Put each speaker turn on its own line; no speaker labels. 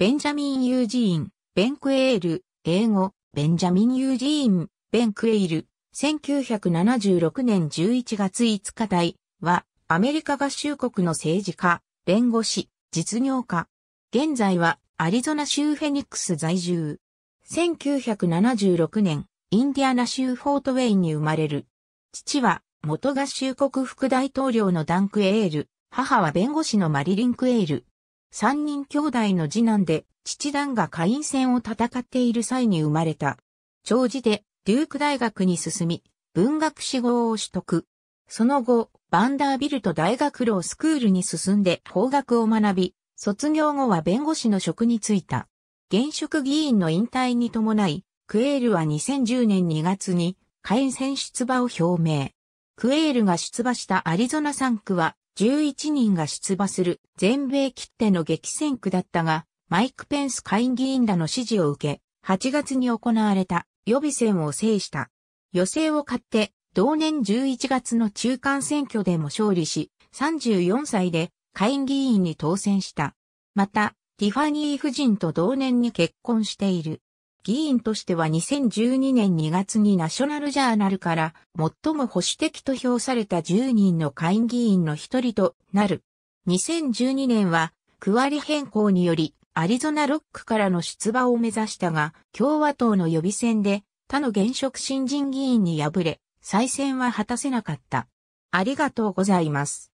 ベンジャミン・ユージーン、ベンクエール、英語、ベンジャミン・ユージーン、ベンクエール、1976年11月5日台は、アメリカ合衆国の政治家、弁護士、実業家。現在は、アリゾナ州フェニックス在住。1976年、インディアナ州フォートウェインに生まれる。父は、元合衆国副大統領のダンクエール、母は弁護士のマリリン・クエール。三人兄弟の次男で、父団が下院戦を戦っている際に生まれた。長寿で、デューク大学に進み、文学志望を取得。その後、バンダービルト大学ロースクールに進んで法学を学び、卒業後は弁護士の職に就いた。現職議員の引退に伴い、クエールは2010年2月に、下院選出馬を表明。クエールが出馬したアリゾナ3区は、11人が出馬する全米切手の激戦区だったが、マイク・ペンス下院議員らの支持を受け、8月に行われた予備選を制した。予選を買って、同年11月の中間選挙でも勝利し、34歳で下院議員に当選した。また、ティファニー夫人と同年に結婚している。議員としては2012年2月にナショナルジャーナルから最も保守的と評された10人の下院議員の一人となる。2012年は区割り変更によりアリゾナロックからの出馬を目指したが共和党の予備選で他の現職新人議員に敗れ再選は果たせなかった。ありがとうございます。